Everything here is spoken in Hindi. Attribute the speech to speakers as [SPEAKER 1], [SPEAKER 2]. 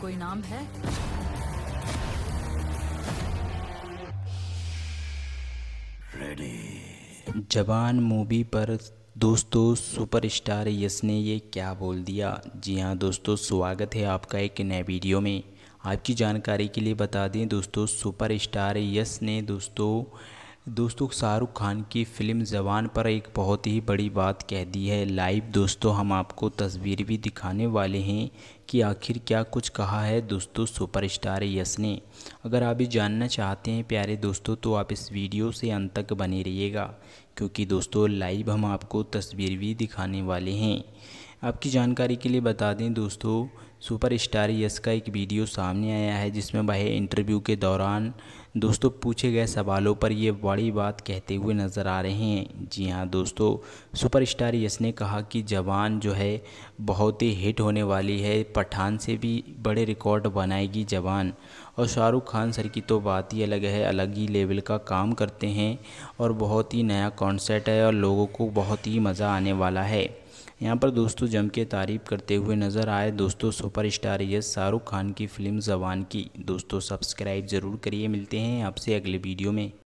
[SPEAKER 1] कोई नाम है जवान मूवी पर दोस्तों सुपरस्टार यश ने ये क्या बोल दिया जी हाँ दोस्तों स्वागत है आपका एक नए वीडियो में आपकी जानकारी के लिए बता दें दोस्तों सुपरस्टार यश ने दोस्तों दोस्तों शाहरुख खान की फ़िल्म जवान पर एक बहुत ही बड़ी बात कह दी है लाइव दोस्तों हम आपको तस्वीर भी दिखाने वाले हैं कि आखिर क्या कुछ कहा है दोस्तों सुपरस्टार यश ने अगर आप ये जानना चाहते हैं प्यारे दोस्तों तो आप इस वीडियो से अंत तक बने रहिएगा क्योंकि दोस्तों लाइव हम आपको तस्वीर भी दिखाने वाले हैं आपकी जानकारी के लिए बता दें दोस्तों सुपर यश का एक वीडियो सामने आया है जिसमें वह इंटरव्यू के दौरान दोस्तों पूछे गए सवालों पर ये बड़ी बात कहते हुए नज़र आ रहे हैं जी हाँ दोस्तों सुपरस्टार यश ने कहा कि जवान जो है बहुत ही हिट होने वाली है पठान से भी बड़े रिकॉर्ड बनाएगी जवान और शाहरुख खान सर की तो बात ही अलग है अलग ही लेवल का काम करते हैं और बहुत ही नया कॉन्सेप्ट है और लोगों को बहुत ही मज़ा आने वाला है यहाँ पर दोस्तों जम के तारीफ करते हुए नज़र आए दोस्तों सुपरस्टार यश शाहरुख खान की फिल्म जवान की दोस्तों सब्सक्राइब ज़रूर करिए मिलते हैं आपसे अगले वीडियो में